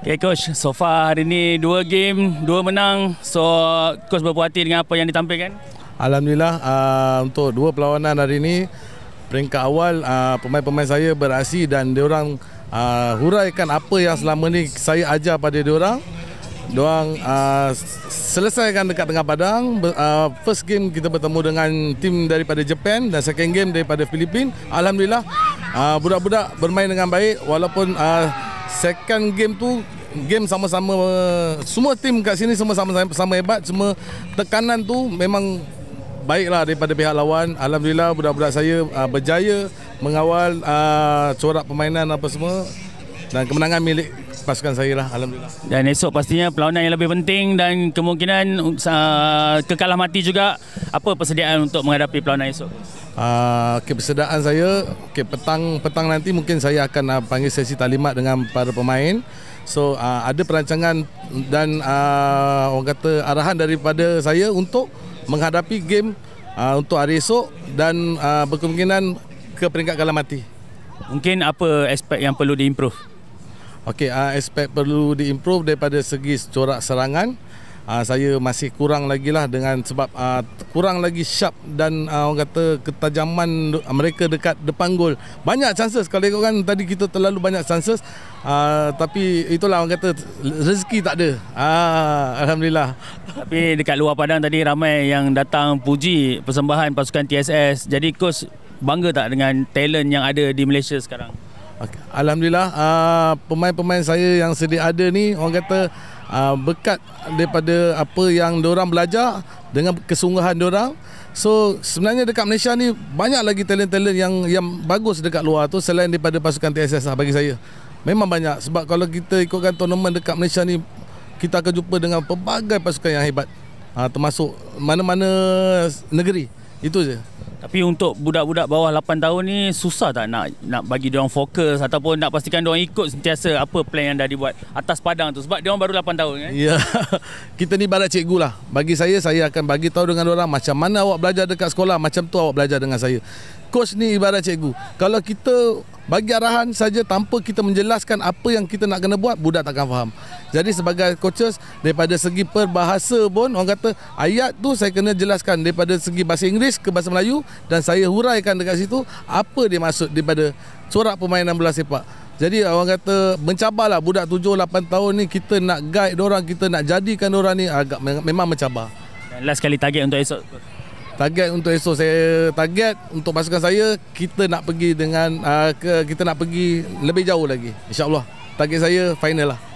Okay coach, so far hari ni dua game, dua menang. So coach berpuas hati dengan apa yang ditampilkan? Alhamdulillah uh, untuk dua perlawanan hari ini peringkat awal uh, pemain-pemain saya beraksi dan orang uh, huraikan apa yang selama ni saya ajar pada diorang. Diorang uh, selesaikan dekat tengah padang. Uh, first game kita bertemu dengan tim daripada Jepun dan second game daripada Filipin. Alhamdulillah uh, budak-budak bermain dengan baik walaupun uh, second game tu game sama-sama semua tim kat sini semua sama-sama hebat semua tekanan tu memang baiklah daripada pihak lawan alhamdulillah budak-budak saya uh, berjaya mengawal uh, corak permainan apa semua dan kemenangan milik pasukan saya lah alhamdulillah dan esok pastinya perlawanan yang lebih penting dan kemungkinan uh, kekalah mati juga apa persediaan untuk menghadapi perlawanan esok Ah, okay, persediaan saya okay, petang petang nanti mungkin saya akan uh, panggil sesi talimat dengan para pemain so uh, ada perancangan dan uh, orang kata arahan daripada saya untuk menghadapi game uh, untuk hari esok dan uh, berkemungkinan ke peringkat kalah mati mungkin apa aspek yang perlu diimprove Okay, uh, aspek perlu diimprove daripada segi corak serangan uh, saya masih kurang lagi lah dengan sebab uh, kurang lagi sharp dan uh, orang kata ketajaman mereka dekat depan gol. Banyak chances kalau ikut kan tadi kita terlalu banyak chances uh, tapi itulah orang kata rezeki tak ada. Uh, Alhamdulillah. Tapi dekat luar padang tadi ramai yang datang puji persembahan pasukan TSS. Jadi kos bangga tak dengan talent yang ada di Malaysia sekarang? Okay. Alhamdulillah uh, pemain-pemain saya yang sedia ada ni orang kata uh, ah, bekat daripada apa yang diorang belajar dengan kesungguhan diorang So sebenarnya dekat Malaysia ni banyak lagi talent-talent yang yang bagus dekat luar tu selain daripada pasukan TSS lah bagi saya. Memang banyak sebab kalau kita ikutkan tournament dekat Malaysia ni kita akan jumpa dengan pelbagai pasukan yang hebat. Ha, termasuk mana-mana negeri. Itu je. Tapi untuk budak-budak bawah 8 tahun ni susah tak nak nak bagi dia orang fokus ataupun nak pastikan dia orang ikut sentiasa apa plan yang dah dibuat atas padang tu sebab dia orang baru 8 tahun kan. Eh? Ya. Kita ni barat cikgu lah. Bagi saya saya akan bagi tahu dengan orang macam mana awak belajar dekat sekolah macam tu awak belajar dengan saya coach ni ibarat cikgu. Kalau kita bagi arahan saja tanpa kita menjelaskan apa yang kita nak kena buat, budak takkan faham. Jadi sebagai coaches, daripada segi perbahasa pun, orang kata ayat tu saya kena jelaskan daripada segi bahasa Inggeris ke bahasa Melayu dan saya huraikan dekat situ apa dia maksud daripada corak permainan bola sepak. Jadi orang kata mencabarlah budak 7 8 tahun ni kita nak guide dia orang kita nak jadikan dia orang ni agak memang mencabar. Dan last kali target untuk esok target untuk esok saya target untuk pasukan saya kita nak pergi dengan uh, ke, kita nak pergi lebih jauh lagi insyaallah target saya final lah